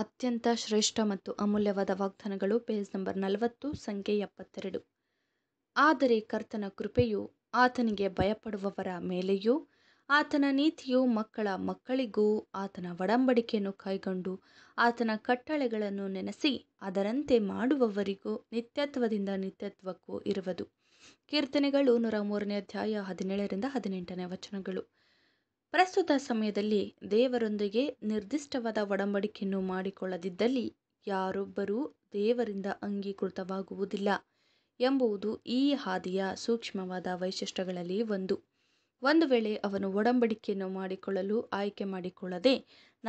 ಅತ್ಯಂತ ಶ್ರೇಷ್ಠ ಮತ್ತು ಅಮೂಲ್ಯವಾದ ವಾಗ್ದಾನಗಳು ಪೇಜ್ ನಂಬರ್ ನಲವತ್ತು ಸಂಖ್ಯೆ ಎಪ್ಪತ್ತೆರಡು ಆದರೆ ಕರ್ತನ ಕೃಪೆಯು ಆತನಿಗೆ ಭಯಪಡುವವರ ಮೇಲೆಯೂ ಆತನ ನೀತಿಯು ಮಕ್ಕಳ ಮಕ್ಕಳಿಗೂ ಆತನ ಒಡಂಬಡಿಕೆಯನ್ನು ಕೈಗೊಂಡು ಆತನ ಕಟ್ಟಳೆಗಳನ್ನು ನೆನೆಸಿ ಅದರಂತೆ ಮಾಡುವವರಿಗೂ ನಿತ್ಯತ್ವದಿಂದ ನಿತ್ಯತ್ವಕ್ಕೂ ಇರುವುದು ಕೀರ್ತನೆಗಳು ನೂರ ಮೂರನೇ ಅಧ್ಯಾಯ ಹದಿನೇಳರಿಂದ ಹದಿನೆಂಟನೇ ವಚನಗಳು ಪ್ರಸ್ತುತ ಸಮಯದಲ್ಲಿ ದೇವರೊಂದಿಗೆ ನಿರ್ದಿಷ್ಟವಾದ ಒಡಂಬಡಿಕೆಯನ್ನು ಮಾಡಿಕೊಳ್ಳದಿದ್ದಲ್ಲಿ ಯಾರೊಬ್ಬರೂ ದೇವರಿಂದ ಅಂಗೀಕೃತವಾಗುವುದಿಲ್ಲ ಎಂಬುದು ಈ ಹಾದಿಯ ಸೂಕ್ಷ್ಮವಾದ ವೈಶಿಷ್ಟ್ಯಗಳಲ್ಲಿ ಒಂದು ಒಂದು ವೇಳೆ ಅವನು ಒಡಂಬಡಿಕೆಯನ್ನು ಮಾಡಿಕೊಳ್ಳಲು ಆಯ್ಕೆ ಮಾಡಿಕೊಳ್ಳದೆ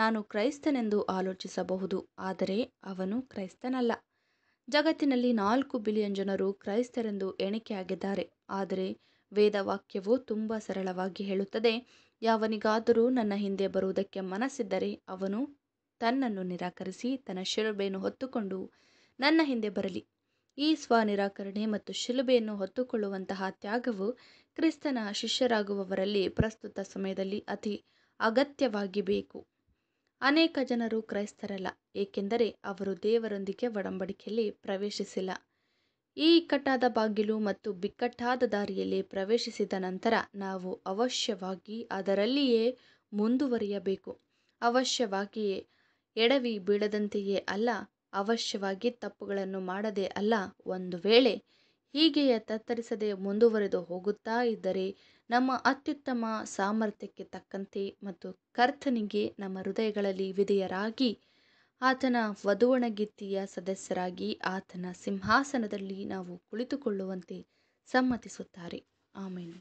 ನಾನು ಕ್ರೈಸ್ತನೆಂದು ಆಲೋಚಿಸಬಹುದು ಆದರೆ ಅವನು ಕ್ರೈಸ್ತನಲ್ಲ ಜಗತ್ತಿನಲ್ಲಿ ನಾಲ್ಕು ಬಿಲಿಯನ್ ಜನರು ಕ್ರೈಸ್ತರೆಂದು ಎಣಿಕೆಯಾಗಿದ್ದಾರೆ ಆದರೆ ವೇದವಾಕ್ಯವು ತುಂಬ ಸರಳವಾಗಿ ಹೇಳುತ್ತದೆ ಯಾವನಿಗಾದರೂ ನನ್ನ ಹಿಂದೆ ಬರುವುದಕ್ಕೆ ಮನಸ್ಸಿದ್ದರೆ ಅವನು ತನ್ನನ್ನು ನಿರಾಕರಿಸಿ ತನ್ನ ಶಿಲುಬೆಯನ್ನು ಹೊತ್ತುಕೊಂಡು ನನ್ನ ಹಿಂದೆ ಬರಲಿ ಈ ಸ್ವನಿರಾಕರಣೆ ಮತ್ತು ಶಿಲುಬೆಯನ್ನು ಹೊತ್ತುಕೊಳ್ಳುವಂತಹ ತ್ಯಾಗವು ಕ್ರಿಸ್ತನ ಶಿಷ್ಯರಾಗುವವರಲ್ಲಿ ಪ್ರಸ್ತುತ ಸಮಯದಲ್ಲಿ ಅತಿ ಅಗತ್ಯವಾಗಿ ಬೇಕು ಅನೇಕ ಜನರು ಕ್ರೈಸ್ತರಲ್ಲ ಏಕೆಂದರೆ ಅವರು ದೇವರೊಂದಿಗೆ ಒಡಂಬಡಿಕೆಯಲ್ಲಿ ಪ್ರವೇಶಿಸಿಲ್ಲ ಈ ಇಕ್ಕಟ್ಟಾದ ಬಾಗಿಲು ಮತ್ತು ಬಿಕ್ಕಟ್ಟಾದ ದಾರಿಯಲ್ಲಿ ಪ್ರವೇಶಿಸಿದ ನಂತರ ನಾವು ಅವಶ್ಯವಾಗಿ ಅದರಲ್ಲಿಯೇ ಮುಂದುವರಿಯಬೇಕು ಅವಶ್ಯವಾಗಿಯೇ ಎಡವಿ ಬೀಳದಂತೆಯೇ ಅಲ್ಲ ಅವಶ್ಯವಾಗಿ ತಪ್ಪುಗಳನ್ನು ಮಾಡದೆ ಅಲ್ಲ ಒಂದು ವೇಳೆ ಹೀಗೆಯೇ ತತ್ತರಿಸದೆ ಮುಂದುವರೆದು ಹೋಗುತ್ತಾ ಇದ್ದರೆ ನಮ್ಮ ಅತ್ಯುತ್ತಮ ಸಾಮರ್ಥ್ಯಕ್ಕೆ ತಕ್ಕಂತೆ ಮತ್ತು ಕರ್ತನಿಗೆ ನಮ್ಮ ಹೃದಯಗಳಲ್ಲಿ ವಿಧೇಯರಾಗಿ ಆತನ ವಧುವಣಗಿತ್ತಿಯ ಸದಸ್ಯರಾಗಿ ಆತನ ಸಿಂಹಾಸನದಲ್ಲಿ ನಾವು ಕುಳಿತುಕೊಳ್ಳುವಂತೆ ಸಮ್ಮತಿಸುತ್ತಾರೆ ಆಮೇಲೆ